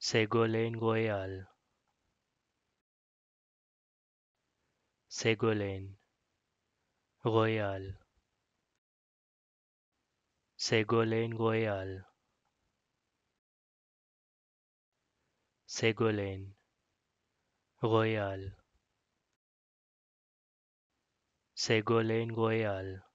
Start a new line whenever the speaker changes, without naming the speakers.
Ségolène Royal.
Ségolène Royal. Ségolène Royal. Ségolène Royal. Ségolène Royal.